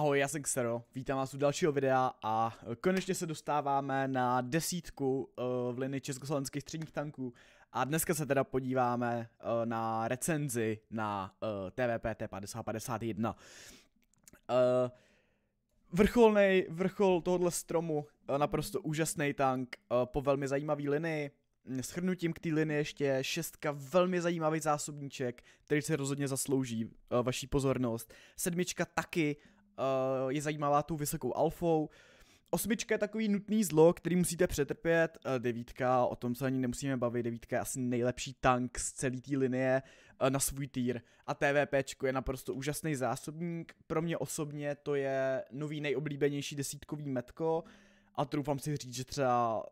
Ahoj, já jsem Xero, vítám vás u dalšího videa a eh, konečně se dostáváme na desítku eh, v linii československých středních tanků a dneska se teda podíváme eh, na recenzi na TVPT 5051. Vrcholný vrchol tohohle stromu, naprosto úžasný tank po velmi zajímavý linii, Shrnutím k té linii ještě šestka velmi zajímavý zásobníček, který se rozhodně zaslouží vaší pozornost. Sedmička taky uh, je zajímavá tu vysokou alfou. Osmička je takový nutný zlo, který musíte přetrpět. Eh, devítka, o tom se ani nemusíme bavit. Devítka je asi nejlepší tank z celé té linie eh, na svůj týr. A TVP je naprosto úžasný zásobník. Pro mě osobně to je nový nejoblíbenější desítkový metko. A troufám si říct, že třeba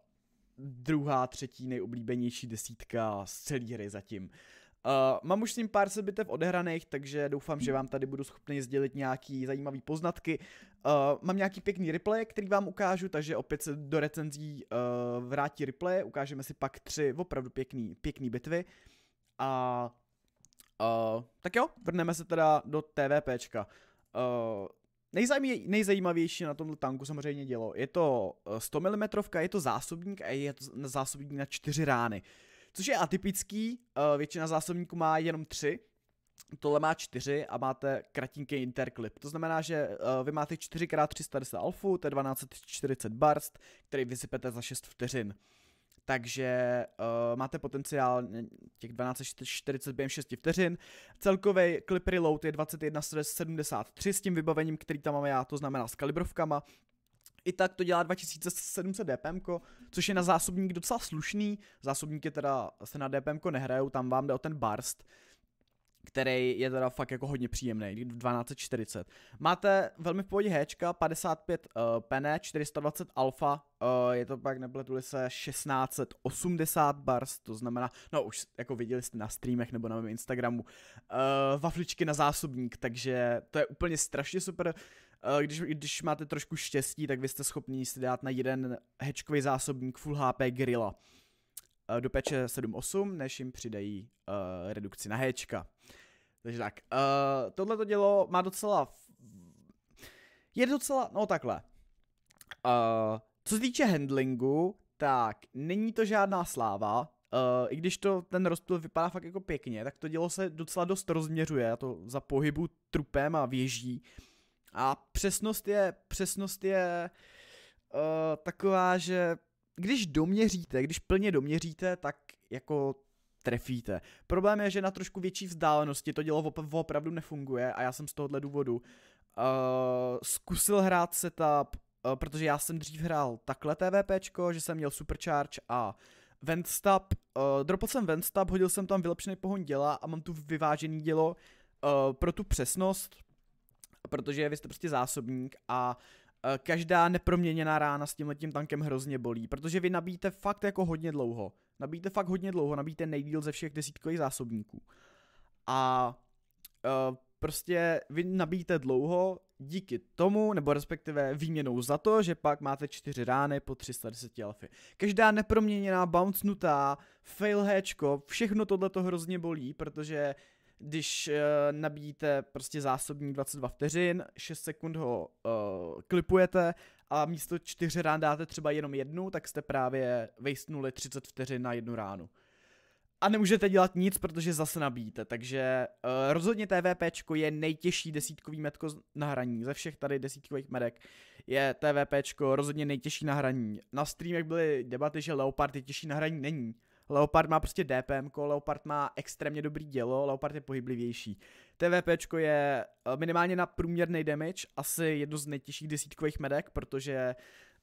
druhá, třetí nejoblíbenější desítka z celé hry zatím. Uh, mám už s ním pár sebitev odehraných, takže doufám, že vám tady budu schopný sdělit nějaký zajímavý poznatky. Uh, mám nějaký pěkný replay, který vám ukážu, takže opět se do recenzí uh, vrátí replay, ukážeme si pak tři opravdu pěkný, pěkný bitvy. A uh, tak jo, vrneme se teda do TVPčka. Uh, Nejzajímavější, na tomto tanku samozřejmě dělo. Je to 100 mm, je to zásobník a je to zásobník na čtyři rány. Uh, což je atypický, eh, většina zásobníků má jenom tři, tohle má čtyři a máte kratinký interklip. To znamená, že eh, vy máte 4x310 alfu, to je 1240 barst, který vysypete za 6 vteřin. Takže uh, máte potenciál těch 1240 během 6 vteřin. Celkový clip reload je 2173 s tím vybavením, který tam máme já, to znamená s kalibrovkama, i tak to dělá 2700 DPM, což je na zásobník docela slušný. Zásobníky teda se na DPM nehrajou, tam vám jde o ten barst který je teda fakt jako hodně příjemný, 1240. Máte velmi v pohodě Hčka, 55 uh, pene, 420 alfa, uh, je to pak, nepletuli se, 1680 bars, to znamená, no už jako viděli jste na streamech nebo na mém Instagramu, uh, vafličky na zásobník, takže to je úplně strašně super. Uh, Eh, když, když máte trošku štěstí, tak vy jste schopni si dát na jeden hečkový zásobník Full HP Gorilla. Eh, do peče 7-8, než jim přidají uh, redukci na hečka. Takže tak, uh, tohle to dělo má docela... Je docela, no takhle. Uh, co se týče handlingu, tak není to žádná sláva, uh, i když to ten rozptyl vypadá fakt jako pěkně, tak to dělo se docela dost rozměřuje, a to za pohybu trupem a věží, a přesnost je, přesnost je uh, taková, že když doměříte, když plně doměříte, tak jako trefíte. Problém je, že na trošku větší vzdálenosti to dělo opravdu nefunguje a já jsem z tohohle důvodu uh, zkusil hrát setup, uh, protože já jsem dřív hrál takhle TVPčko, že jsem měl supercharge a ventstab, uh, dropl jsem ventstab, hodil jsem tam vylepšený pohon děla a mám tu vyvážený dělo uh, pro tu přesnost, protože vy jste prostě zásobník a eh, každá neproměněná rána s tímhle tím tankem hrozně bolí, protože vy nabíjíte fakt jako hodně dlouho. Nabíjíte fakt hodně dlouho, nabíjíte nejdíl ze všech desítkových zásobníků. A eh, prostě vy nabíjíte dlouho díky tomu, nebo respektive výměnou za to, že pak máte čtyři rány po 310 alfy. Každá neproměněná, bouncenutá, fail hatchko, všechno tohle to hrozně bolí, protože uh, když uh, nabíjíte prostě zásobní 22 vteřin, 6 sekund ho uh, klipujete a místo 4 rán dáte třeba jenom jednu, tak jste právě vejstnuli 30 vteřin na jednu ránu. A nemůžete dělat nic, protože zase nabíjíte, takže uh, rozhodně tvp je nejtěžší desítkový metko na hraní. Ze všech tady desítkových medek je tvp rozhodně nejtěžší na hraní. Na streamech byly debaty, že Leopard je těžší na hraní, není. Leopard má prostě DPM, Leopard má extrémně dobrý dělo, Leopard je pohyblivější. TVP je eh, minimálně na průměrný damage asi jedno z nejtěžších desítkových medek, protože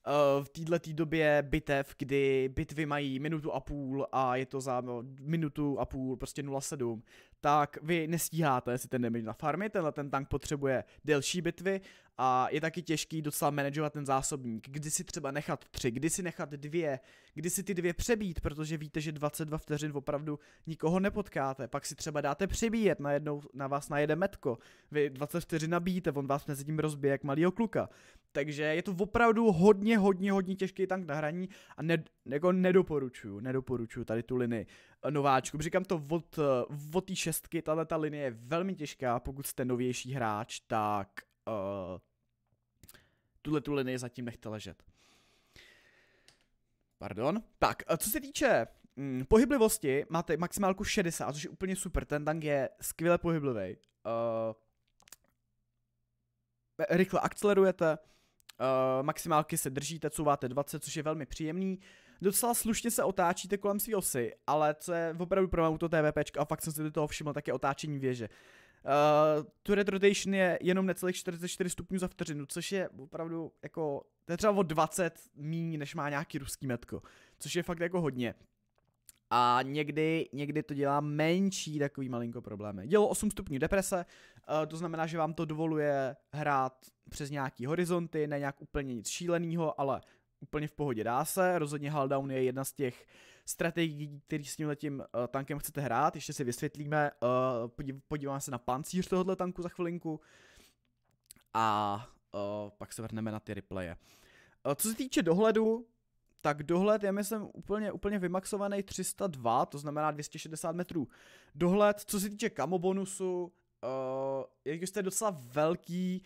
Eh, v této době bitev, kdy bitvy mají minutu a půl a je to za no, minutu a půl, prostě 0,7, tak vy nestíháte si ten damage na farmy, tenhle ten tank potřebuje delší bitvy a je taky těžký docela manažovat ten zásobník, kdy si třeba nechat tři, kdy si nechat dvě, kdy si ty dvě přebít, protože víte, že 22 vteřin opravdu nikoho nepotkáte, pak si třeba dáte přebíjet, najednou na vás najede metko, vy 24 vteřin nabíjíte, on vás mezi tím rozbije jak malýho kluka, takže je to opravdu hodně, hodně, hodně těžký tank na hraní a ne, jako nedoporučuju, nedoporučuju tady tu linii nováčku. Říkám to od, eh, od té šestky, tahle ta linie je velmi těžká, pokud jste novější hráč, tak uh, tuhle tu linii zatím nechte ležet. Pardon. Tak, eh, co se týče mm, pohyblivosti, máte maximálku 60, což je úplně super, ten tank je skvěle pohyblivý. Uh, rychle akcelerujete, Uh, maximálky se držíte, couváte 20, což je velmi příjemný. Docela slušně se otáčíte kolem své osy, ale co je opravdu pro auto TVP, a fakt jsem si do toho všiml, tak je otáčení věže. Uh, eh, turret rotation je jenom necelých 44 stupňů za vteřinu, což je opravdu jako, to je třeba o 20 míň, než má nějaký ruský metko, což je fakt jako hodně a někdy, někdy to dělá menší takový malinko problémy. Dělo 8 stupňů deprese, eh, to znamená, že vám to dovoluje hrát přes nějaký horizonty, ne nějak úplně nic šíleného, ale úplně v pohodě dá se. Rozhodně Haldown je jedna z těch strategií, který s tím uh, tankem chcete hrát. Ještě si vysvětlíme, uh, podíváme se na pancíř tohohle tanku za chvilinku a uh, pak se vrhneme na ty replaye. Uh, co se týče dohledu, tak dohled je, myslím, úplně, úplně vymaxovaný 302, to znamená 260 metrů. Dohled, co se týče kamo bonusu, uh, eh, jak jste docela velký,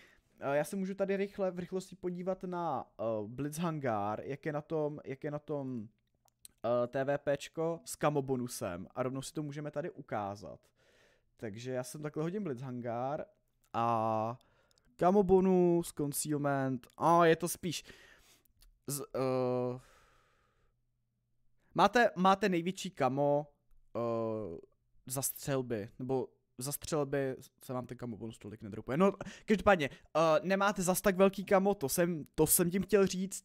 uh, já se můžu tady rychle v rychlosti podívat na uh, eh, Blitz Hangar, jak je na tom, jak je na tom uh, TVPčko s kamo bonusem a rovnou si to můžeme tady ukázat. Takže já jsem takhle hodím Blitz Hangar a kamo bonus, concealment, a je to spíš z, uh, Máte, máte největší kamo uh, za střelby, nebo za střelby se vám ten kamo bonus tolik nedropuje. No, každopádně, uh, nemáte zas tak velký kamo, to jsem, to jsem tím chtěl říct.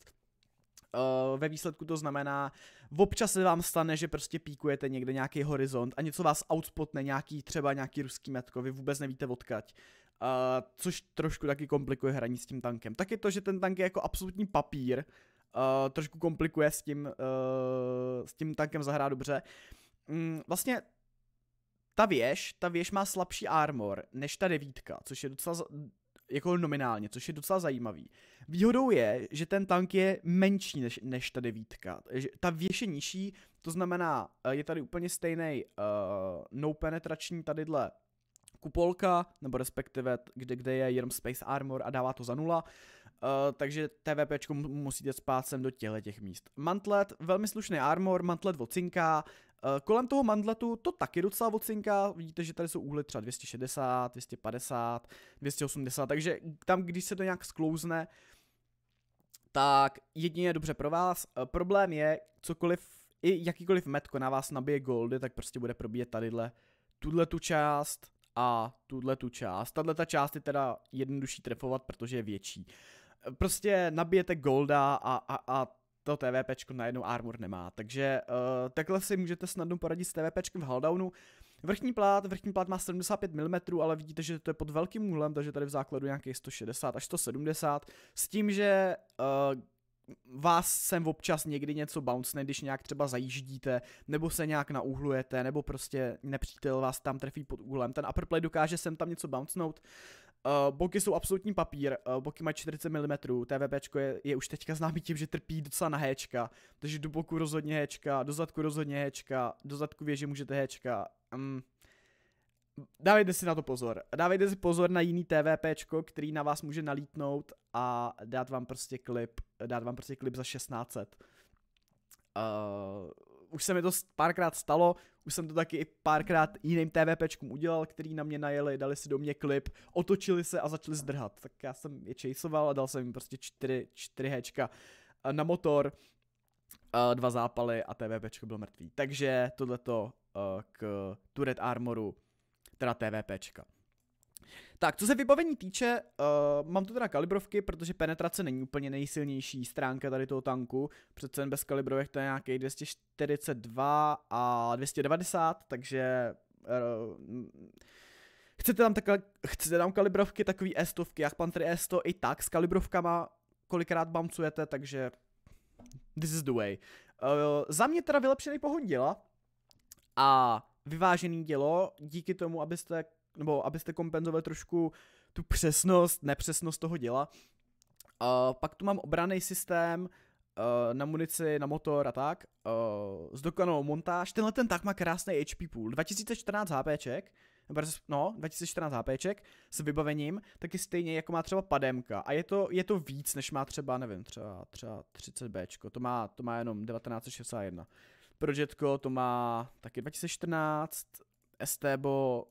Uh, ve výsledku to znamená, občas se vám stane, že prostě píkujete někde nějaký horizont a něco vás outspotne, nějaký třeba nějaký ruský metko, vy vůbec nevíte odkaď. Uh, což trošku taky komplikuje hraní s tím tankem. Taky to, že ten tank je jako absolutní papír, uh, trošku komplikuje s tím, uh, s tím tankem zahrát dobře. Mm, vlastně ta věž, ta věž má slabší armor než ta devítka, což je docela, jako nominálně, což je docela zajímavý. Výhodou je, že ten tank je menší než, než ta devítka. Ta věž je nižší, to znamená, eh, je tady úplně stejný uh, no penetrační tadyhle kupolka, nebo respektive kde, kde je jenom space armor a dává to za nula. Uh, Eh, takže TVP musíte spát sem do těle těch míst. Mantlet, velmi slušný armor, mantlet vocinka, eh, Kolem toho mandletu to taky docela vocinka, vidíte, že tady jsou úhly třeba 260, 250, 280, takže tam, když se to nějak sklouzne, tak jedině je dobře pro vás. Eh, problém je, cokoliv, i jakýkoliv metko na vás nabije goldy, tak prostě bude probíjet tadyhle, tuhle tu část a tuhle tu část. Tahle ta část je teda jednodušší trefovat, protože je větší prostě nabijete golda a, a, a to TVPčko najednou armor nemá. Takže uh, takhle si můžete snadno poradit s TVPčkem v Haldownu. Vrchní plát, vrchní plát má 75 mm, ale vidíte, že to je pod velkým úhlem, takže tady v základu nějaký 160 až 170, s tím, že uh, vás sem občas někdy něco bounce, když nějak třeba zajíždíte, nebo se nějak nauhlujete, nebo prostě nepřítel vás tam trefí pod úhlem. Ten upper play dokáže sem tam něco Uh, Uh, boky jsou absolutní papír, uh, boky mají 40 mm, TVP je, je už teďka známý tím, že trpí docela na hečka. takže do boku rozhodně hečka, do zadku rozhodně hečka, do zadku věže můžete héčka. Um, mm. dávejte si na to pozor. Dávejte si pozor na jiný TVP, který na vás může nalítnout a dát vám prostě klip, dát vám prostě klip za 1600. Uh, už se mi to párkrát stalo, už jsem to taky i párkrát jiným TVPčkům udělal, který na mě najeli, dali si do mě klip, otočili se a začali zdrhat. Tak já jsem je chaseoval a dal jsem jim prostě 4, 4 hečka na motor, eh, dva zápaly a TVPčko byl mrtvý. Takže tohleto eh, k Turret Armoru, teda TVPčka. Tak, co se vybavení týče, uh, mám tu teda kalibrovky, protože penetrace není úplně nejsilnější stránka tady toho tanku. Přece jen bez kalibrovek to je nějaký 242 a 290, takže... Uh, chcete tam, takhle, chcete tam kalibrovky, takový s 100 jak Panther S100, i tak s kalibrovkama kolikrát bamcujete, takže this is the way. Uh, za mě teda vylepšený pohon děla a vyvážený dělo díky tomu, abyste nebo abyste kompenzovali trošku tu přesnost, nepřesnost toho děla. A pak tu mám obraný systém, eh, na munici, na motor a tak. Uh, eh, zdokonalou montáž. Tenhle ten tak má krásný HP pool. 2014 HPček, no, 2014 HPček s vybavením, taky stejně jako má třeba pademka. A je to, je to víc, než má třeba, nevím, třeba, třeba 30 Bčko. To má, to má jenom 1961. Projetko to má taky 2014, STBO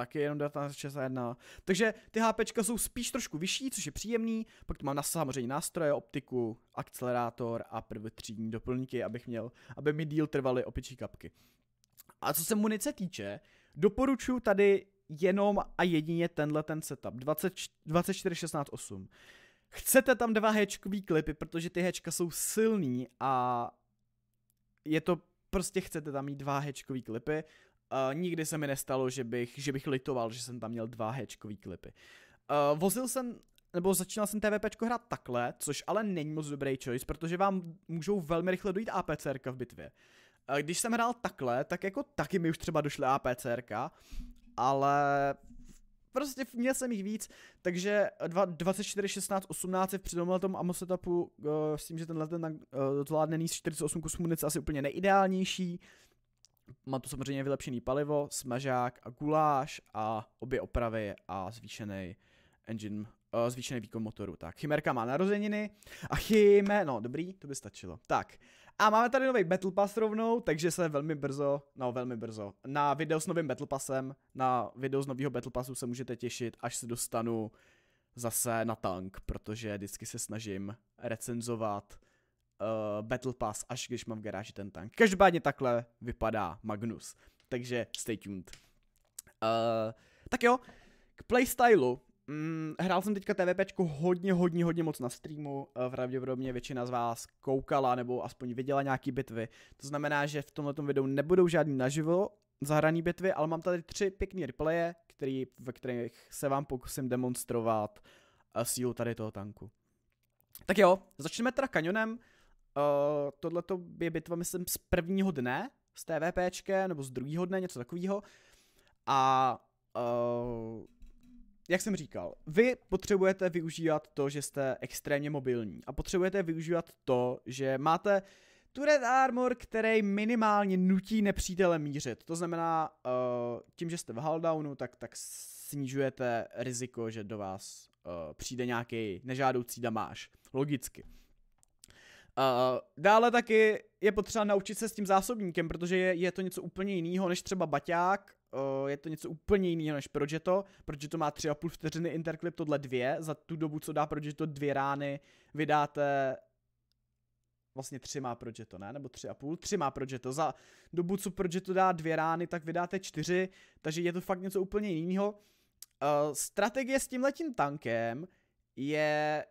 taky jenom 1961. Takže ty HP jsou spíš trošku vyšší, což je příjemný. Pak tu mám na samozřejmě nástroje, optiku, akcelerátor a prvotřídní doplňky, abych měl, aby mi díl trvaly opičí kapky. A co se munice týče, doporučuji tady jenom a jedině tenhle ten setup, 24168. 24-16-8. Chcete tam dva hečkový klipy, protože ty hečka jsou silný a je to prostě chcete tam mít dva hečkový klipy, Uh, nikdy se mi nestalo, že bych, že bych litoval, že jsem tam měl dva hečkový klipy. Uh, vozil jsem nebo začínal jsem TVP hrát takhle, což ale není moc dobrý choice, protože vám můžou velmi rychle dojít APCR v bitvě. Když jsem hrál takhle, tak jako taky mi už třeba došly APCR, ale prostě měl jsem jich víc, takže 24, 16, 18 v předomlém tom ammo setupu uh, eh, s tím, že tenhle ten uh, zvládnený z 48 kusů munice asi úplně nejideálnější, má tu samozřejmě vylepšený palivo, smažák a guláš a obě opravy a zvýšený engine, uh, zvýšený výkon motoru. Tak, Chimerka má narozeniny a Chime, no dobrý, to by stačilo. Tak, a máme tady nový Battle Pass rovnou, takže se velmi brzo, no velmi brzo, na video s novým Battle Passem, na video z nového Battle Passu se můžete těšit, až se dostanu zase na tank, protože vždycky se snažím recenzovat uh, Battle Pass, až když mám v garáži ten tank. Každopádně takhle vypadá Magnus, takže stay tuned. Uh, tak jo, k playstylu. Mm, hrál jsem teďka TVPčku hodně, hodně, hodně moc na streamu. Uh, pravděpodobně většina z vás koukala nebo aspoň viděla nějaký bitvy. To znamená, že v tomto videu nebudou žádný naživo zahraný bitvy, ale mám tady tři pěkné replaye, který, ve kterých se vám pokusím demonstrovat sílu tady toho tanku. Tak jo, začneme teda kanionem. Uh, eh, Tohle je bitva, myslím, z prvního dne z TVPčkem, nebo z druhého dne, něco takového. A uh, jak jsem říkal, vy potřebujete využívat to, že jste extrémně mobilní a potřebujete využívat to, že máte red armor, který minimálně nutí nepřítele mířit. To znamená, uh, tím, že jste v Haldownu, tak, tak snižujete riziko, že do vás uh, přijde nějaký nežádoucí damáž. Logicky. Uh, dále taky je potřeba naučit se s tím zásobníkem, protože je, je to něco úplně jiného než třeba baťák, uh, je to něco úplně jiného než Progetto. to má 3,5 vteřiny, Interclip tohle dvě. Za tu dobu, co dá Progetto dvě rány, vydáte vlastně tři má Progetto, ne? Nebo tři a půl? Tři má Progetto. Za dobu, co Progetto dá dvě rány, tak vydáte čtyři, takže je to fakt něco úplně jiného. Uh, strategie s tímhletím tankem je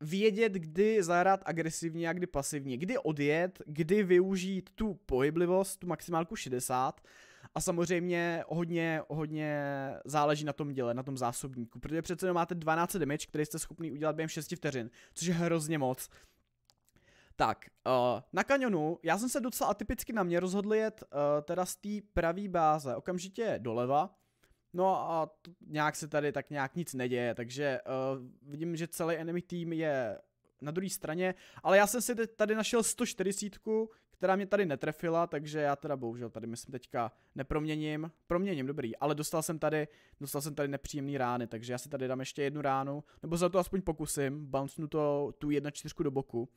vědět, kdy zahrát agresivně a kdy pasivně, kdy odjet, kdy využít tu pohyblivost, tu maximálku 60 a samozřejmě hodně, hodně záleží na tom děle, na tom zásobníku, protože přece jenom máte 12 damage, který jste schopný udělat během 6 vteřin, což je hrozně moc. Tak, eh, na kanionu, já jsem se docela atypicky na mě rozhodl jet eh, teda z té pravý báze okamžitě doleva, No a t- nějak se tady tak nějak nic neděje, takže uh, vidím, že celý enemy tým je na druhé straně, ale já jsem si tady našel 140, která mě tady netrefila, takže já teda bohužel tady myslím teďka neproměním, proměním, dobrý, ale dostal jsem tady, dostal jsem tady nepříjemný rány, takže já si tady dám ještě jednu ránu, nebo za to aspoň pokusím, bouncnu to tu 1.4 do boku.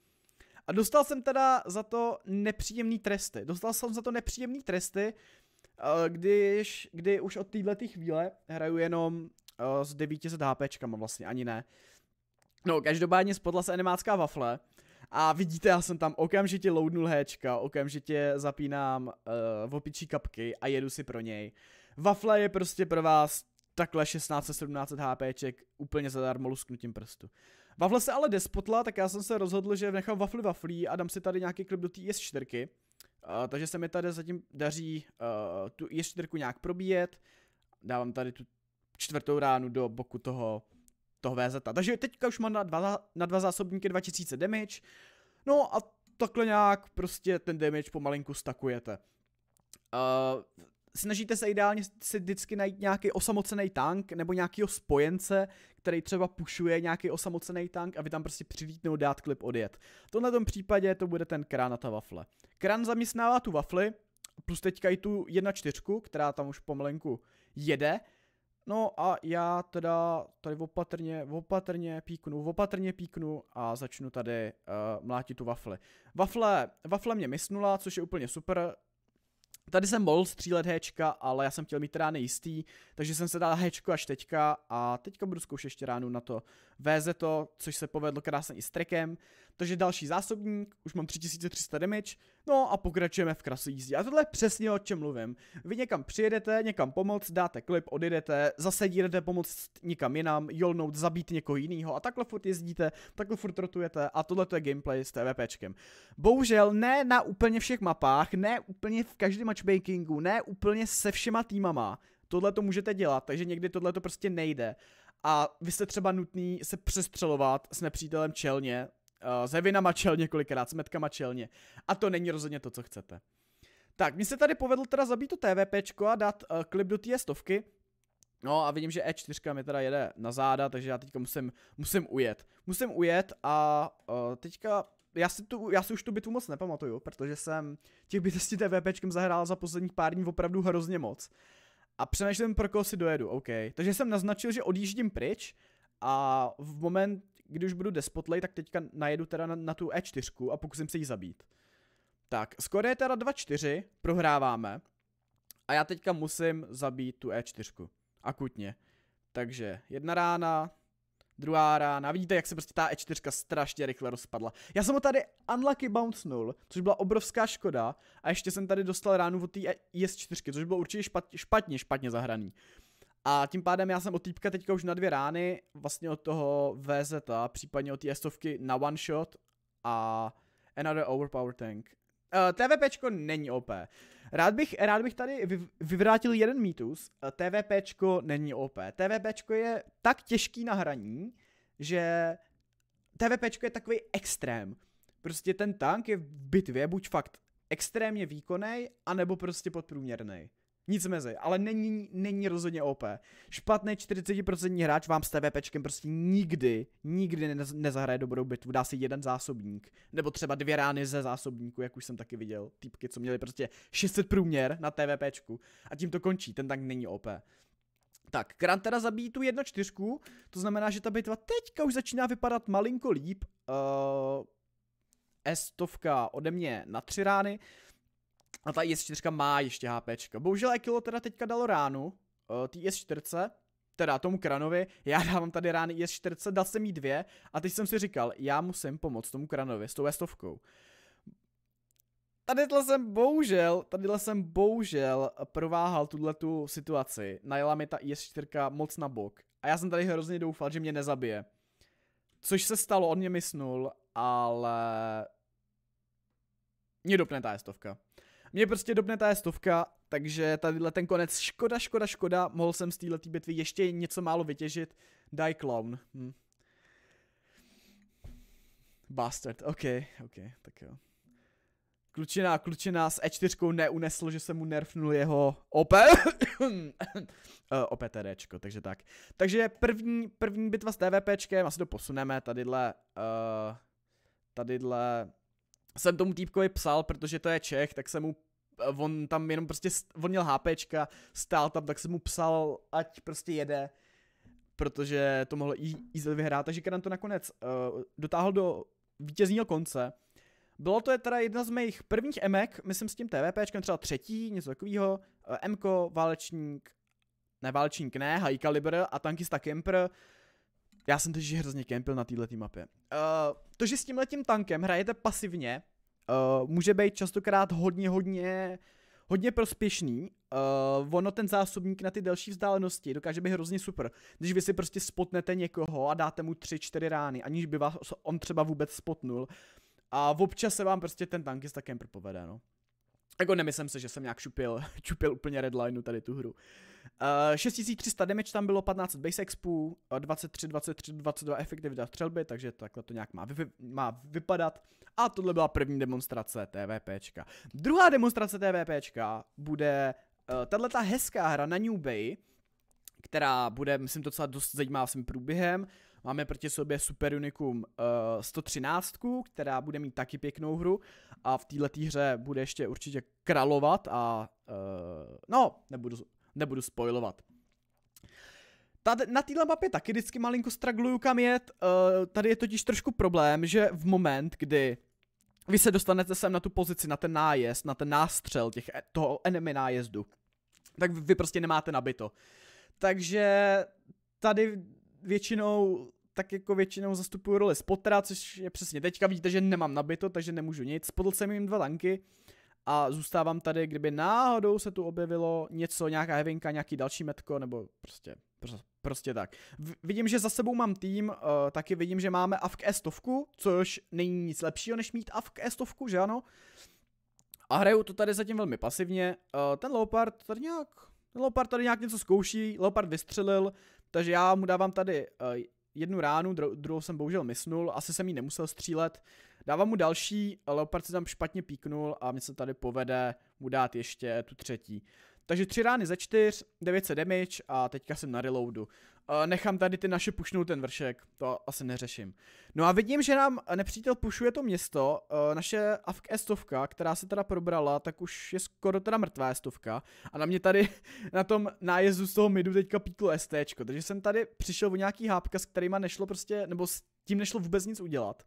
A dostal jsem teda za to nepříjemný tresty, dostal jsem za to nepříjemný tresty, Eh, když, kdy už od této chvíle hraju jenom eh, s 900 HP, vlastně, ani ne. No, každopádně spodla se animácká wafle a vidíte, já jsem tam okamžitě loadnul Hčka, okamžitě zapínám uh, opičí kapky a jedu si pro něj. Wafle je prostě pro vás takhle 16-17 HPček úplně zadarmo lusknutím prstu. Wafle se ale despotla, tak já jsem se rozhodl, že nechám wafly waflí a dám si tady nějaký klip do té S4. Eh, takže se mi tady zatím daří uh, tu ještěrku nějak probíjet. Dávám tady tu čtvrtou ránu do boku toho, toho VZ. Takže teďka už mám na dva, na dva zásobníky 2000 damage. No a takhle nějak prostě ten damage pomalinku stakujete. Uh, snažíte se ideálně si vždycky najít nějaký osamocený tank nebo nějakýho spojence, který třeba pušuje nějaký osamocený tank a vy tam prostě přivítnou dát klip, odjet. V tomhle tom případě to bude ten krán a ta wafle. Krán zaměstnává tu wafli, plus teďka i tu 1.4, která tam už pomalenku jede. No a já teda tady opatrně, opatrně píknu, opatrně píknu a začnu tady uh, mlátit tu wafle. Wafle, wafle mě mysnula, což je úplně super, Tady jsem mohl střílet Hčka, ale já jsem chtěl mít rány jistý, takže jsem se dal Hčko až teďka a teďka budu zkoušet ještě ránu na to, VZ to, což se povedlo krásně i s trekem. Takže další zásobník, už mám 3300 damage, no a pokračujeme v krasu jízdě. A tohle je přesně o čem mluvím. Vy někam přijedete, někam pomoc, dáte klip, odjedete, zase jdete pomoc někam jinam, jolnout, zabít někoho jiného a takhle furt jezdíte, takhle furt rotujete a tohle je gameplay s TVPčkem. Bohužel ne na úplně všech mapách, ne úplně v každém matchmakingu, ne úplně se všema týmama, tohle to můžete dělat, takže někdy tohle to prostě nejde a vy jste třeba nutný se přestřelovat s nepřítelem čelně, uh, s hevinama čelně kolikrát, s metkama čelně. A to není rozhodně to, co chcete. Tak, mně se tady povedl teda zabít to TVPčko a dát uh, klip do té stovky. No a vidím, že E4 mi teda jede na záda, takže já teďka musím, musím ujet. Musím ujet a uh, teďka já si, tu, já si už tu bitvu moc nepamatuju, protože jsem těch bytostí TVPčkem zahrál za posledních pár dní opravdu hrozně moc a přemýšlím, pro koho si dojedu, OK. Takže jsem naznačil, že odjíždím pryč a v moment, kdy už budu despotlej, tak teďka najedu teda na, na tu E4 a pokusím se jí zabít. Tak, skoro je teda 2-4, prohráváme a já teďka musím zabít tu E4, akutně. Takže jedna rána, druhá rána. Vidíte, jak se prostě ta E4 strašně rychle rozpadla. Já jsem ho tady unlucky bounce nul, což byla obrovská škoda a ještě jsem tady dostal ránu od té IS4, e což bylo určitě špatně, špatně, špatně zahraný. A tím pádem já jsem od týpka teďka už na dvě rány, vlastně od toho VZ, případně od té stovky na one shot a another overpower tank. Uh, eh, TVPčko není OP. Rád bych, rád bych tady vyvrátil jeden mýtus. TVPčko není OP. TVPčko je tak těžký na hraní, že TVPčko je takový extrém. Prostě ten tank je v bitvě buď fakt extrémně výkonný, anebo prostě podprůměrný. Nic mezi, ale není, není rozhodně OP. Špatný 40% hráč vám s TVPčkem prostě nikdy, nikdy nezahraje dobrou bitvu. Dá si jeden zásobník, nebo třeba dvě rány ze zásobníku, jak už jsem taky viděl. Týpky, co měli prostě 600 průměr na TVPčku a tím to končí, ten tank není OP. Tak, Grant teda zabíjí tu 1 čtyřku, to znamená, že ta bitva teďka už začíná vypadat malinko líp. Uh, S-tovka ode mě na tři rány, a ta IS-4 e má ještě HP. Bohužel Ekilo teda teďka dalo ránu uh, té IS-4, teda tomu Kranovi, já dávám tady rány IS-4, e dal jsem jí dvě a teď jsem si říkal, já musím pomoct tomu Kranovi s tou vestovkou. tady jsem bohužel, tady jsem bohužel prováhal tu situaci. Najela mi ta IS-4 e moc na bok a já jsem tady hrozně doufal, že mě nezabije. Což se stalo, on mě mysnul, ale... Mě dopne ta estovka. Mě prostě dobne ta stovka, takže tadyhle ten konec, škoda, škoda, škoda, mohl jsem z této bitvy ještě něco málo vytěžit. Die Clown. Hm. Bastard, ok, ok, tak jo. Klučina, klučina s E4 neunesl, že se mu nerfnul jeho OP, OP eh, OPTDčko, takže tak. Takže první, první bitva s TVPčkem, asi to posuneme, tadyhle, uh, tadyhle jsem tomu týpkovi psal, protože to je Čech, tak jsem mu eh, on tam jenom prostě, on měl HPčka, stál tam, tak jsem mu psal, ať prostě jede, protože to mohl Easel vyhrát, takže Karan to nakonec uh, dotáhl do vítězního konce. Bylo to je teda jedna z mých prvních emek, myslím s tím TVPčkem, třeba třetí, něco takového, eh, Mko, Válečník, ne Válečník ne, High Calibre a Tankista Kemper, já jsem teď hrozně kempil na této mapě. Uh, to, že s letím tankem hrajete pasivně, uh, může být častokrát hodně, hodně, hodně prospěšný. Uh, ono ten zásobník na ty delší vzdálenosti dokáže být hrozně super. Když vy si prostě spotnete někoho a dáte mu 3-4 rány, aniž by vás on třeba vůbec spotnul. A občas se vám prostě ten tank je povede, no. Jako nemyslím se, že jsem nějak čupil, čupil úplně redlineu tady tu hru. Uh, eh, 6300 damage tam bylo, 15 base expů, 23, 23, 22 efektivita střelby, takže takhle to nějak má, vy, má vypadat. A tohle byla první demonstrace TVPčka. Druhá demonstrace TVPčka bude uh, eh, tato hezká hra na New Bay, která bude, myslím, docela dost zajímavá svým průběhem. Máme proti sobě Super Unicum uh, 113, která bude mít taky pěknou hru a v této hře bude ještě určitě královat a uh, no, nebudu, nebudu spoilovat. Tady, na této mapě taky vždycky malinko stragluju kam jet, uh, tady je totiž trošku problém, že v moment, kdy vy se dostanete sem na tu pozici, na ten nájezd, na ten nástřel těch, e, toho enemy nájezdu, tak vy prostě nemáte nabito. Takže tady většinou tak jako většinou zastupuju roli spotra, což je přesně teďka, vidíte, že nemám nabito, takže nemůžu nic. Spotl jsem jim dva tanky a zůstávám tady, kdyby náhodou se tu objevilo něco, nějaká hevinka, nějaký další metko, nebo prostě, prostě tak. V, vidím, že za sebou mám tým, uh, taky vidím, že máme AFK 100 což není nic lepšího, než mít AFK 100 že ano? A hraju to tady zatím velmi pasivně. Uh, ten Leopard tady nějak Leopard tady nějak něco zkouší, Leopard vystřelil, takže já mu dávám tady uh, jednu ránu, dru- druhou jsem bohužel misnul, asi jsem jí nemusel střílet. Dávám mu další, Leopard se tam špatně píknul a mě se tady povede mu dát ještě tu třetí. Takže tři rány ze čtyř, 900 damage a teďka jsem na reloadu. Eh, nechám tady ty naše pušnout ten vršek, to asi neřeším. No a vidím, že nám nepřítel pušuje to město, eh, naše avk estovka, která se teda probrala, tak už je skoro teda mrtvá estovka a na mě tady na tom nájezdu z toho midu teďka píklo STčko, takže jsem tady přišel o nějaký hápka, s kterýma nešlo prostě, nebo s tím nešlo vůbec nic udělat.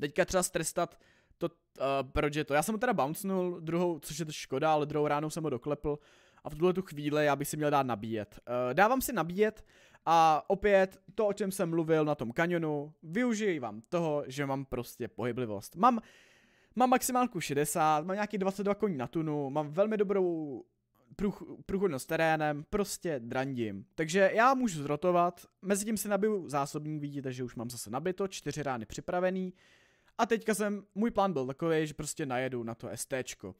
Teďka třeba strestat to, uh, proč je to. Já jsem ho teda bouncnul druhou, což je to škoda, ale druhou ránou jsem ho doklepl a v tuhle tu chvíli já bych si měl dát nabíjet. Eh, dávám si nabíjet a opět to, o čem jsem mluvil na tom kanionu, využiji vám toho, že mám prostě pohyblivost. Mám, mám maximálku 60, mám nějaký 22 koní na tunu, mám velmi dobrou průch, průchodnost terénem, prostě drandím. Takže já můžu zrotovat, mezi tím si nabiju zásobník, vidíte, že už mám zase nabito, čtyři rány připravený, a teďka jsem, můj plán byl takový, že prostě najedu na to STčko.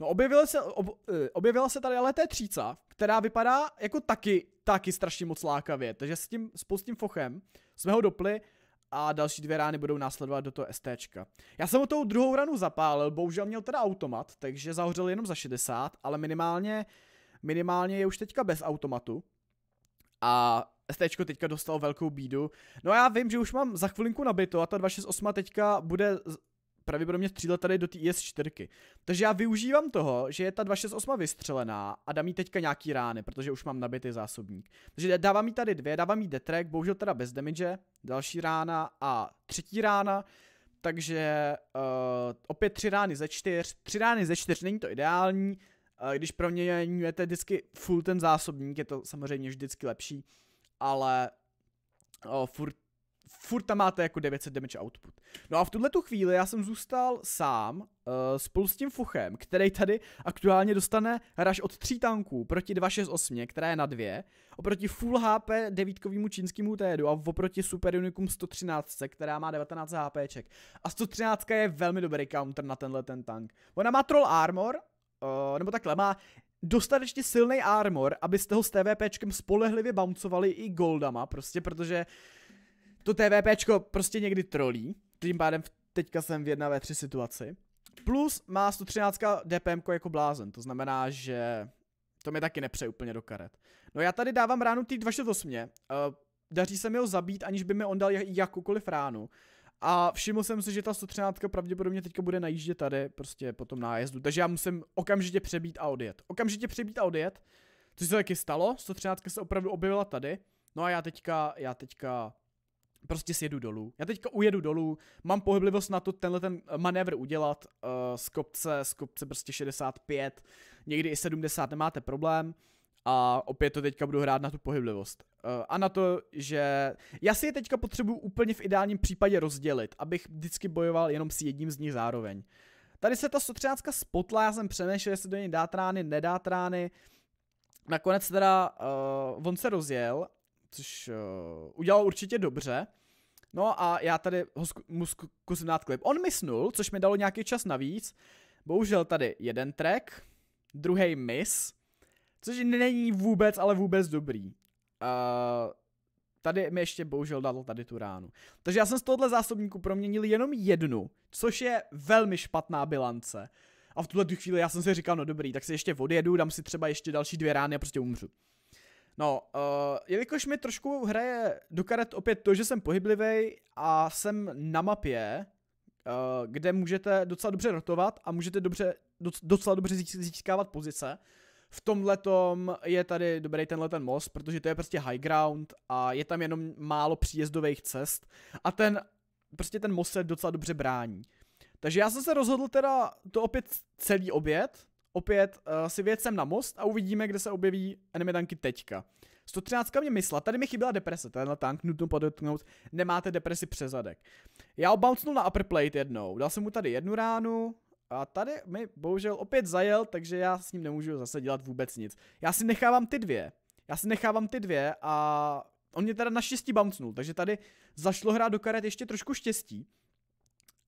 No objevila se, ob, eh, objevila se tady ale té 3 která vypadá jako taky, taky strašně moc lákavě. Takže s tím, s tím fochem jsme ho dopli a další dvě rány budou následovat do toho STčka. Já jsem o tou druhou ranu zapálil, bohužel měl teda automat, takže zahořel jenom za 60, ale minimálně, minimálně je už teďka bez automatu. A STčko teďka dostal velkou bídu. No a já vím, že už mám za chvilinku nabito a ta 268 teďka bude pravděpodobně střílet tady do té IS-4. Takže já využívám toho, že je ta 268 vystřelená a dám jí teďka nějaký rány, protože už mám nabitý zásobník. Takže dávám jí tady dvě, dávám jí detrek, bohužel teda bez damage, další rána a třetí rána. Takže uh, opět tři rány ze čtyř, tři rány ze čtyř, není to ideální, uh, když proměňujete vždycky full ten zásobník, je to samozřejmě vždycky lepší ale o, furt, furt tam máte jako 900 damage output. No a v tuhle tu chvíli já jsem zůstal sám uh, spolu s tím Fuchem, který tady aktuálně dostane hraž od 3 tanků proti 268, která je na 2, oproti full HP 9 čínskému tédu a oproti Super Unicum 113, která má 19 HPček. A 113 je velmi dobrý counter na tenhle ten tank. Ona má troll armor, Uh, nebo takhle, má dostatečně silný armor, abyste ho s TVPčkem spolehlivě bouncovali i goldama, prostě protože to TVPčko prostě někdy trolí, tím pádem teďka jsem v 1 ve 3 situaci. Plus má 113 DPM jako blázen, to znamená, že to mi taky nepřeje úplně do karet. No já tady dávám ránu tý 28 uh, eh, daří se mi ho zabít, aniž by mi on dal jakoukoliv ránu. A všiml jsem si, že ta 113 pravděpodobně teďka bude najíždět tady, prostě po tom nájezdu. Takže já musím okamžitě přebít a odjet. Okamžitě přebít a odjet, což se taky stalo. 113 se opravdu objevila tady. No a já teďka, já teďka prostě sjedu dolů. Já teďka ujedu dolů, mám pohyblivost na to tenhle ten eh, manévr udělat uh, z kopce, z kopce prostě 65, někdy i 70, nemáte problém. A opět to teďka budu hrát na tu pohyblivost. Eh, a na to, že já si je teďka potřebuju úplně v ideálním případě rozdělit, abych vždycky bojoval jenom s jedním z nich zároveň. Tady se ta 113 spotla, já jsem přemýšlel, jestli do něj dát rány, nedát rány. Nakonec teda uh, on se rozjel, což uh, udělal určitě dobře. No a já tady ho zku- mu zkusím dát klip. On mi snul, což mi dalo nějaký čas navíc. Bohužel tady jeden track, druhý miss. Což není vůbec, ale vůbec dobrý. Uh, tady mi ještě bohužel dal tady tu ránu. Takže já jsem z tohohle zásobníku proměnil jenom jednu, což je velmi špatná bilance. A v tuhle chvíli já jsem si říkal, no dobrý, tak si ještě odjedu, dám si třeba ještě další dvě rány a prostě umřu. No, uh, jelikož mi trošku hraje do karet opět to, že jsem pohyblivý a jsem na mapě, uh, kde můžete docela dobře rotovat a můžete dobře, doc, docela dobře získávat pozice, uh, v tom letom je tady dobrý tenhle ten most, protože to je prostě high ground a je tam jenom málo příjezdových cest a ten, prostě ten most se docela dobře brání. Takže já jsem se rozhodl teda to opět celý oběd, opět uh, si věcem sem na most a uvidíme, kde se objeví enemy tanky teďka. 113 mě myslela, tady mi chyběla deprese, tenhle tank, nutno podotknout, nemáte depresi přezadek. Já obouncnul na upper plate jednou, dal jsem mu tady jednu ránu, a tady mi bohužel opět zajel, takže já s ním nemůžu zase dělat vůbec nic. Já si nechávám ty dvě. Já si nechávám ty dvě a on mě teda naštěstí bouncnul, takže tady zašlo hrát do karet ještě trošku štěstí.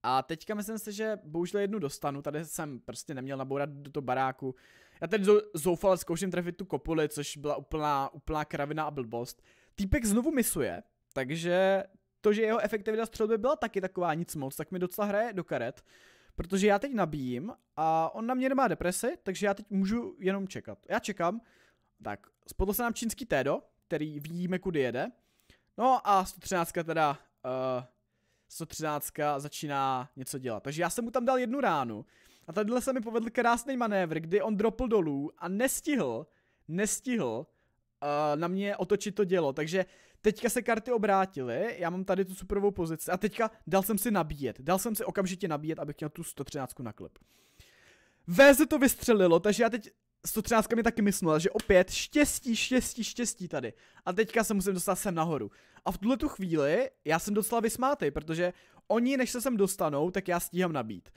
A teďka myslím si, že bohužel jednu dostanu, tady jsem prostě neměl nabourat do toho baráku. Já tady zoufale zkouším trefit tu kopuli, což byla úplná, úplná kravina a blbost. Týpek znovu misuje, takže to, že jeho efektivita střelby byla taky taková nic moc, tak mi docela hraje do karet. Protože já teď nabíjím a on na mě nemá depresi, takže já teď můžu jenom čekat. Já čekám. Tak, spodl se nám čínský tédo, který vidíme, kudy jede. No a 113 teda, uh, eh, 113 začíná něco dělat. Takže já jsem mu tam dal jednu ránu. A tadyhle se mi povedl krásný manévr, kdy on dropl dolů a nestihl, nestihl uh, na mě otočit to dělo. Takže Teďka se karty obrátily, já mám tady tu superovou pozici a teďka dal jsem si nabíjet. Dal jsem si okamžitě nabíjet, abych měl tu 113 na klip. VZ to vystřelilo, takže já teď 113 mi taky myslela, že opět štěstí, štěstí, štěstí tady. A teďka se musím dostat sem nahoru. A v tuhle tu chvíli já jsem docela vysmátý, protože oni, než se sem dostanou, tak já stíhám nabít.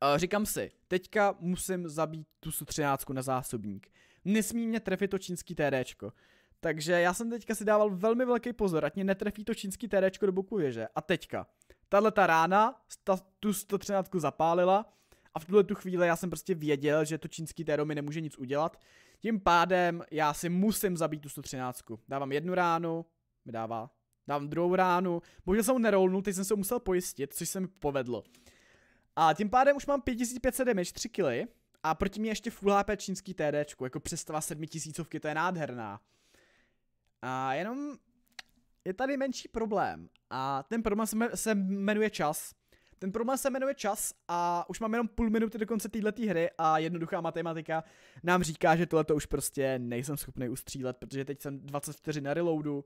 A říkám si, teďka musím zabít tu 113 na zásobník. Nesmí mě trefit to čínský TDčko. Takže já jsem teďka si dával velmi velký pozor, ať mě netrefí to čínský terečko do boku věže. A teďka, tahle ta rána ta, tu 113 zapálila a v tuhle tu chvíli já jsem prostě věděl, že to čínský TD mi nemůže nic udělat. Tím pádem já si musím zabít tu 113. Dávám jednu ránu, mi dává, dávám druhou ránu, bohužel jsem ho nerolnul, teď jsem se musel pojistit, což se mi povedlo. A tím pádem už mám 5500 damage, 3 kily. a proti mě ještě full HP čínský TDčku, jako přestava 7000, to je nádherná. A jenom je tady menší problém. A ten problém se jmenuje čas. Ten problém se jmenuje čas a už mám jenom půl minuty do konce této hry a jednoduchá matematika nám říká, že tohle to už prostě nejsem schopný ustřílet, protože teď jsem 24 na reloadu,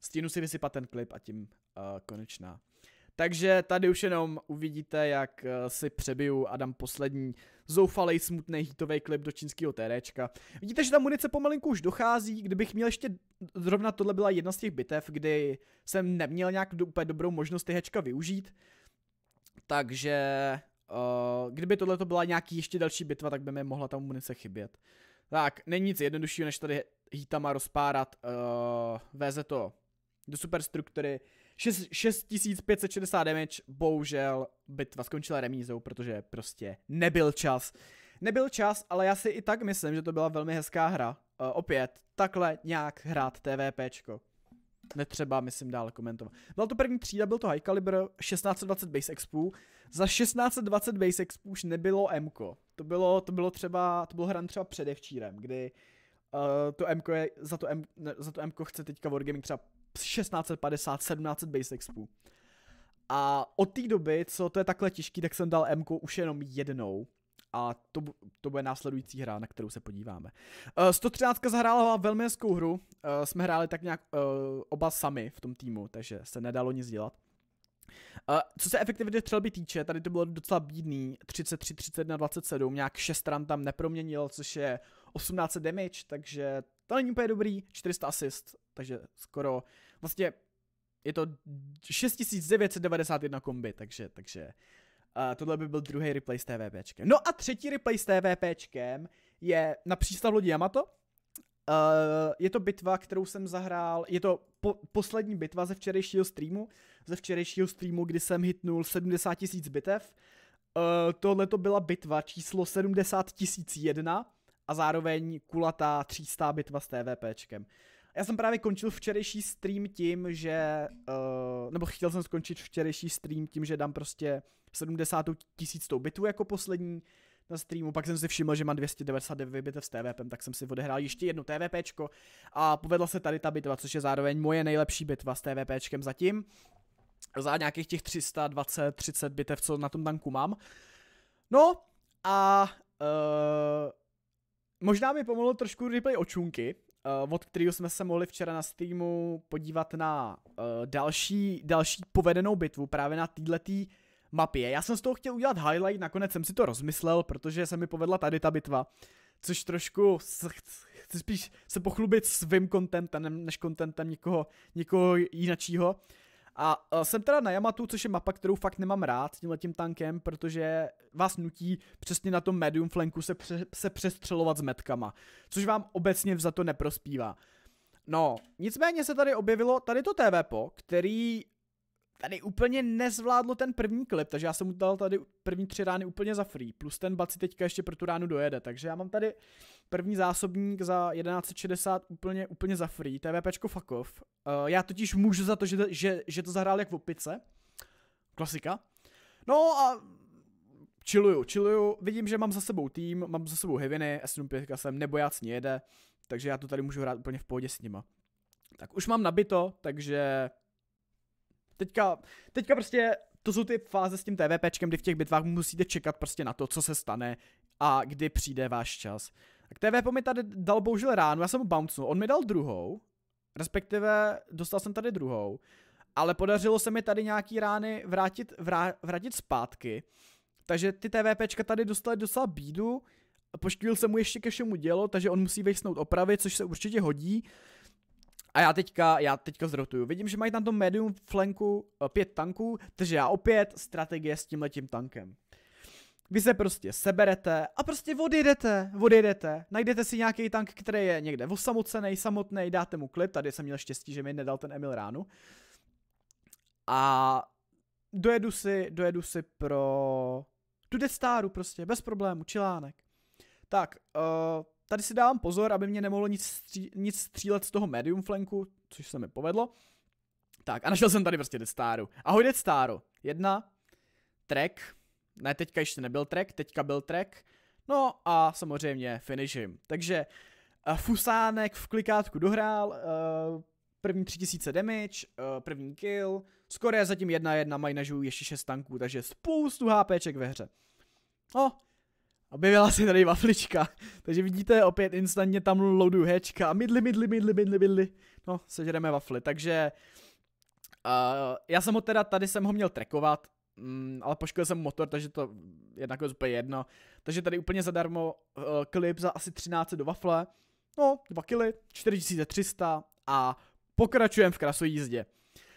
stínu si vysypat ten klip a tím uh, konečná. Takže tady už jenom uvidíte, jak eh, si přebiju a dám poslední zoufalej smutný hitový klip do čínského TDčka. Vidíte, že ta munice pomalinku už dochází, kdybych měl ještě, zrovna tohle byla jedna z těch bitev, kdy jsem neměl nějak do, úplně dobrou možnost ty hečka využít, takže uh, kdyby tohle to byla nějaký ještě další bitva, tak by mi mohla ta munice chybět. Tak, není nic jednoduššího, než tady hítama rozpárat uh, eh, VZ to do superstruktury. 6560 damage, bohužel bitva skončila remízou, protože prostě nebyl čas. Nebyl čas, ale já si i tak myslím, že to byla velmi hezká hra. Uh, opět, takhle nějak hrát TVPčko. Netřeba, myslím, dál komentovat. Byla to první třída, byl to High Caliber 1620 Base Expo. Za 1620 Base Expo už nebylo mko To bylo, to bylo třeba, to bylo hran třeba předevčírem, kdy uh, to mko je, za to, M, za to M chce teďka Wargaming třeba 1650, 1700 base expů. A od té doby, co to je takhle těžký, tak jsem dal M už jenom jednou. A to, to bude následující hra, na kterou se podíváme. Uh, eh, 113 zahrála velmi hezkou hru. Uh, jsme hráli tak nějak uh, oba sami v tom týmu, takže se nedalo nic dělat. Uh, co se efektivity střelby týče, tady to bylo docela bídný, 33, 31, 27, nějak 6 ran tam neproměnil, což je 18 damage, takže to není úplně dobrý, 400 assist, takže skoro, vlastně je to 6991 kombi, takže, takže uh, tohle by byl druhý replay s TVPčkem. No a třetí replay s TVPčkem je na přístav lodi Yamato, Uh, eh, je to bitva, kterou jsem zahrál, je to po, poslední bitva ze včerejšího streamu, ze včerejšího streamu, kdy jsem hitnul 70 000 bitev. Uh, Tohle to byla bitva číslo 70 001 a zároveň kulatá třístá bitva s TVPčkem. Já jsem právě končil včerejší stream tím, že, uh, nebo chtěl jsem skončit včerejší stream tím, že dám prostě 70 tou bitu jako poslední na streamu, pak jsem si všiml, že mám 299 bitev s TVPem, tak jsem si odehrál ještě jedno TVPčko a povedla se tady ta bitva, což je zároveň moje nejlepší bitva s TVPčkem zatím. Za nějakých těch 320-30 bitev, co na tom tanku mám. No a uh, Možná mi pomohlo trošku replay očunky, uh, eh, od kterého jsme se mohli včera na streamu podívat na uh, další, další povedenou bitvu právě na této mapě. Já jsem z toho chtěl udělat highlight, nakonec jsem si to rozmyslel, protože se mi povedla tady ta bitva, což trošku chci spíš se pochlubit svým kontentem, než kontentem někoho, někoho jinačího. Uh, a uh, jsem teda na Yamatu, což je mapa, kterou fakt nemám rád s tím tankem, protože vás nutí přesně na tom medium flanku se, pře- se přestřelovat s metkama, což vám obecně za to neprospívá. No, nicméně se tady objevilo tady to TVPO, který tady úplně nezvládlo ten první klip, takže já jsem mu dal tady první tři rány úplně za free, plus ten baci teďka ještě pro tu ránu dojede, takže já mám tady první zásobník za 1160 úplně, úplně za free, TVPčko fuck off. Uh, já totiž můžu za to, že, že, že to zahrál jak v opice, klasika. No a chilluju, chilluju, vidím, že mám za sebou tým, mám za sebou Heaviny, S05 jsem nebojácně jede, takže já to tady můžu hrát úplně v pohodě s nima. Tak už mám nabito, takže teďka, teďka prostě to jsou ty fáze s tím TVPčkem, kdy v těch bitvách musíte čekat prostě na to, co se stane a kdy přijde váš čas. Tak TVP mi tady dal bohužel ránu, já jsem mu bouncnul, on mi dal druhou, respektive dostal jsem tady druhou, ale podařilo se mi tady nějaký rány vrátit, vrá, vrátit zpátky, takže ty TVPčka tady dostali docela bídu, poštíl se mu ještě ke všemu dělo, takže on musí vejsnout opravy, což se určitě hodí. A já teďka, já teďka zrotuju. Vidím, že mají na tom medium flanku eh, pět tanků, takže já opět strategie s tím letím tankem. Vy se prostě seberete a prostě odjedete, odjedete. Najdete si nějaký tank, který je někde osamocený, samotný, dáte mu klip. Tady jsem měl štěstí, že mi nedal ten Emil ránu. A dojedu si, dojedu si pro tu Staru prostě, bez problému, čilánek. Tak, uh, Tady si dávám pozor, aby mě nemohlo nic, stří, nic střílet z toho medium flanku, což se mi povedlo. Tak a našel jsem tady prostě Staru. Ahoj Staru. Jedna. Track. Ne, teďka ještě nebyl track, teďka byl track. No a samozřejmě finishím. Takže uh, Fusánek v klikátku dohrál, uh, první 3000 damage, uh, první kill, skoro je zatím jedna jedna. mají nažiju ještě 6 tanků, takže spoustu HPček ve hře. No, Objevila se tady vaflička, takže vidíte opět instantně tam loaduju hečka, midli, midli, midli, midli, midli, no sežereme wafly, takže uh, já jsem ho teda, tady jsem ho měl trekovat, mm, ale poškodil jsem motor, takže to je nakonec úplně jedno, takže tady úplně zadarmo uh, klip za asi 13 do wafle, no 2 kily, 4300 a pokračujeme v jízdě.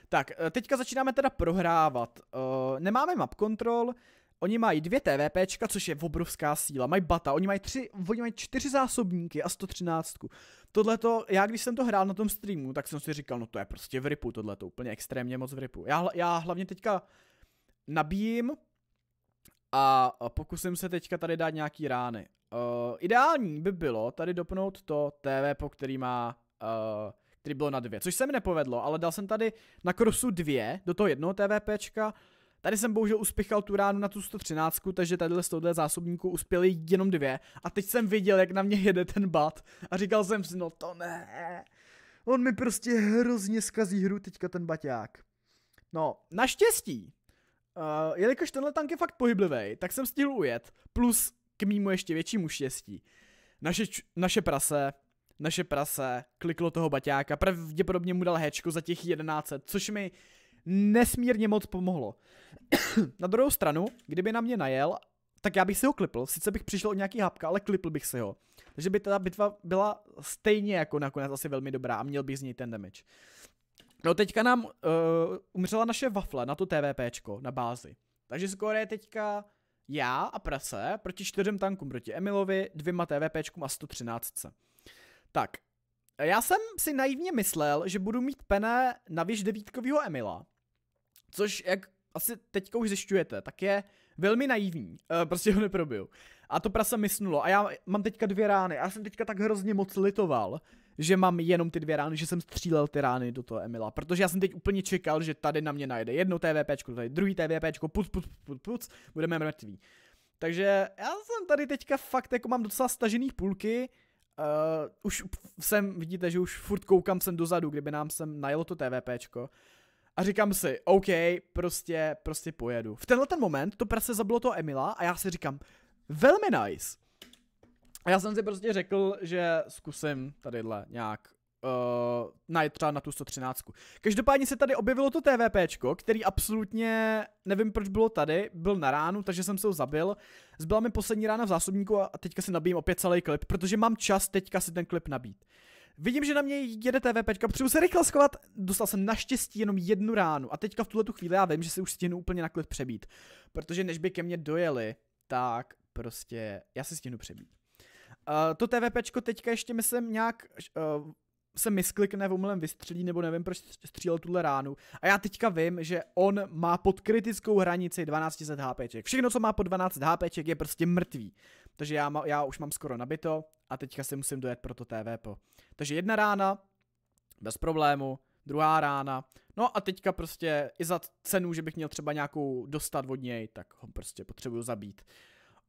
Tak, eh, teďka začínáme teda prohrávat. Uh, nemáme map control, Oni mají dvě TVPčka, což je obrovská síla, mají bata, oni mají, tři, oni mají čtyři zásobníky a 113. Tohle to, já když jsem to hrál na tom streamu, tak jsem si říkal, no to je prostě v ripu, tohle to úplně extrémně moc v ripu. Já, já hlavně teďka nabíjím a pokusím se teďka tady dát nějaký rány. Uh, ideální by bylo tady dopnout to TV, po který má uh, který bylo na dvě, což se mi nepovedlo, ale dal jsem tady na krosu dvě do toho jednoho TVPčka Tady jsem bohužel uspěchal tu ránu na tu 113, takže tady z tohohle zásobníku uspěli jenom dvě. A teď jsem viděl, jak na mě jede ten bat a říkal jsem si, no to ne. On mi prostě hrozně skazí hru teďka ten baťák. No, naštěstí, uh, jelikož tenhle tank je fakt pohyblivý, tak jsem stihl ujet, plus k mýmu ještě většímu štěstí. Naše, naše prase, naše prase kliklo toho baťáka, pravděpodobně mu dal hečko za těch 1100, což mi nesmírně moc pomohlo. na druhou stranu, kdyby na mě najel, tak já bych si ho klipl. Sice bych přišel o nějaký hapka, ale klipl bych si ho. Takže by ta bitva byla stejně jako nakonec asi velmi dobrá a měl bych z něj ten damage. No teďka nám uh, umřela naše wafla na to TVPčko, na bázi. Takže skoro je teďka já a prase proti čtyřem tankům, proti Emilovi, dvěma TVPčkům a 113. Tak, já jsem si naivně myslel, že budu mít pené na věž devítkovýho Emila, Což, jak asi teďka už zjišťujete, tak je velmi naivní. uh, prostě ho neprobiju. A to prase mysnulo. A já mám teďka dvě rány. A Já jsem teďka tak hrozně moc litoval, že mám jenom ty dvě rány, že jsem střílel ty rány do toho Emila. Protože já jsem teď úplně čekal, že tady na mě najde jedno TVPčko, tady druhý TVPčko, puc, puc, puc, puc, budeme mrtví. Takže já jsem tady teďka fakt, jako mám docela stažený půlky, Uh, už jsem, vidíte, že už furt koukám sem dozadu, kdyby nám sem najelo to TVPčko a říkám si, OK, prostě, prostě pojedu. V tenhle ten moment to prase zabilo to Emila a já si říkám, velmi nice. A já jsem si prostě řekl, že zkusím tadyhle nějak uh, najít třeba na tu 113. Každopádně se tady objevilo to TVPčko, který absolutně nevím, proč bylo tady, byl na ránu, takže jsem se ho zabil. Zbyla mi poslední rána v zásobníku a teďka si nabijím opět celý klip, protože mám čas teďka si ten klip nabít. Uh, Vidím, že na mě jede TVP. potřebuji se rychle schovat. Dostal jsem naštěstí jenom jednu ránu a teďka v tuhle chvíli já vím, že si už stěnu úplně na klid přebít. Protože než by ke mně dojeli, tak prostě já se stěnu přebít. Uh, to TVPčko teďka ještě myslím nějak uh, se misklikne, omylem vystřelí, nebo nevím, proč střílel tuhle ránu. A já teďka vím, že on má pod kritickou hranici 12 HP. Všechno, co má po 12 HP je prostě mrtvý. Takže já, má, já už mám skoro nabito a teďka si musím dojet pro to TVP. Takže jedna rána, bez problému, druhá rána. No a teďka prostě i za cenu, že bych měl třeba nějakou dostat od něj, tak ho prostě potřebuju zabít.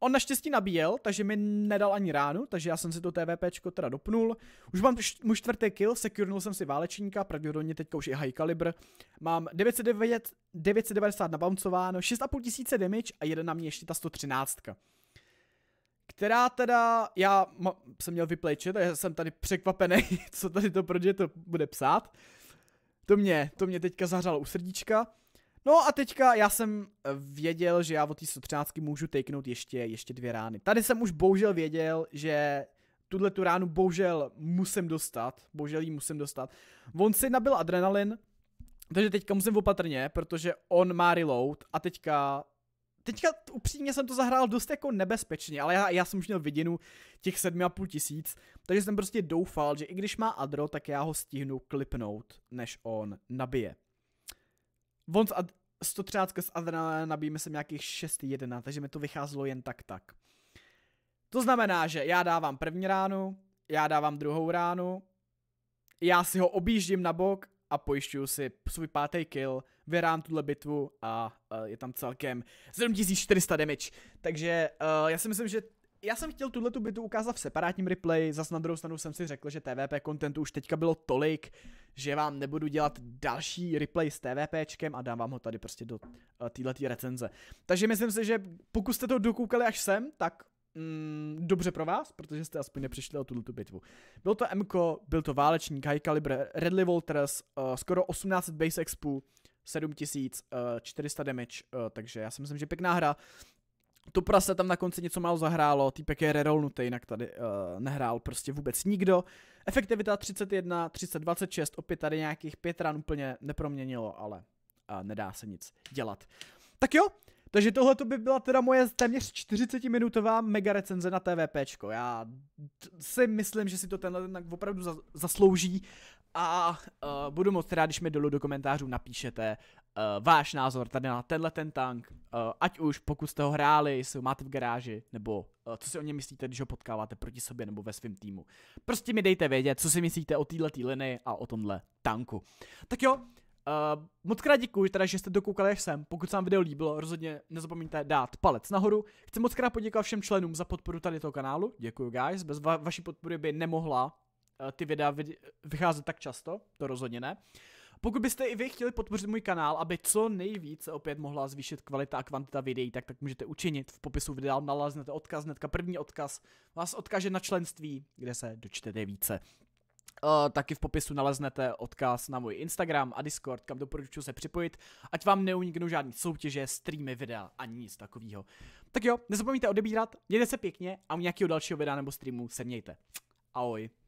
On naštěstí nabíjel, takže mi nedal ani ránu, takže já jsem si to TVPčko teda dopnul. Už mám mu čtvrtý kill, sekurnul jsem si válečníka, pravděpodobně teďka už je high caliber. Mám 909, 990 nabouncováno, 6,5 tisíce damage a jeden na mě ještě ta 113 která teda, já jsem měl vyplejčit, takže jsem tady překvapený, co tady to, proč je to bude psát. To mě, to mě teďka zahřalo u srdíčka. No a teďka já jsem eh, věděl, že já od té 113 můžu takeout ještě, ještě dvě rány. Tady jsem už bohužel věděl, že tuhle tu ránu bohužel musím dostat, bohužel ji musím dostat. On si nabil adrenalin, takže teďka musím opatrně, protože on má reload a teďka teďka upřímně jsem to zahrál dost jako nebezpečně, ale já, já jsem už měl vidinu těch 7,5 tisíc, takže jsem prostě doufal, že i když má Adro, tak já ho stihnu klipnout, než on nabije von z ad, 113 z adrenalina nabíjíme se nějakých 6.1, takže mi to vycházelo jen tak tak. To znamená, že já dávám první ránu, já dávám druhou ránu, já si ho objíždím na bok a pojišťuju si svůj pátý kill, vyrám tuhle bitvu a uh, je tam celkem 7400 damage. Takže uh, já si myslím, že já jsem chtěl tuhle tu bitu ukázat v separátním replay, zas na druhou stranu jsem si řekl, že TVP kontentu už teďka bylo tolik, že vám nebudu dělat další replay s TVPčkem a dám vám ho tady prostě do eh, této recenze. Takže myslím si, že pokud jste to dokoukali až sem, tak mm, dobře pro vás, protože jste aspoň nepřišli o tuto bitvu. Byl to MK, byl to válečník, High Calibre, Redley Walters, uh, eh, skoro 1800 base expu, 7400 eh, damage, uh, takže já si myslím, že pěkná hra to prase tam na konci něco málo zahrálo, týpek je rerollnutý, jinak tady uh, nehrál prostě vůbec nikdo. Efektivita 31, 30, 26, opět tady nějakých pět ran úplně neproměnilo, ale uh, nedá se nic dělat. Tak jo, takže tohle to by byla teda moje téměř 40-minutová mega recenze na TVPčko. Já si myslím, že si to tenhle ten opravdu zaslouží a uh, budu moc rád, když mi dolů do komentářů napíšete uh, váš názor tady na tenhle ten tank, uh, ať už pokud jste ho hráli, jestli ho máte v garáži, nebo uh, co si o něm myslíte, když ho potkáváte proti sobě nebo ve svém týmu. Prostě mi dejte vědět, co si myslíte o této liny a o tomhle tanku. Tak jo, Uh, moc krát děkuji, teda, že jste dokoukali až sem. Pokud se vám video líbilo, rozhodně nezapomeňte dát palec nahoru. Chci moc krát poděkovat všem členům za podporu tady toho kanálu. Děkuji, guys. Bez va- vaší podpory by nemohla Eh, ty videa vycházet tak často, to rozhodně ne. Pokud byste i vy chtěli podpořit můj kanál, aby co nejvíce opět mohla zvýšit kvalita a kvantita videí, tak tak můžete učinit. V popisu videa naleznete odkaz, hnedka první odkaz vás odkaže na členství, kde se dočtete více. Uh, taky v popisu naleznete odkaz na můj Instagram a Discord, kam doporučuji se připojit, ať vám neuniknou žádný soutěže, streamy, videa ani nic takového. Tak jo, nezapomeňte odebírat, mějte se pěkně a u nějakého dalšího videa nebo streamu se mějte. Ahoj.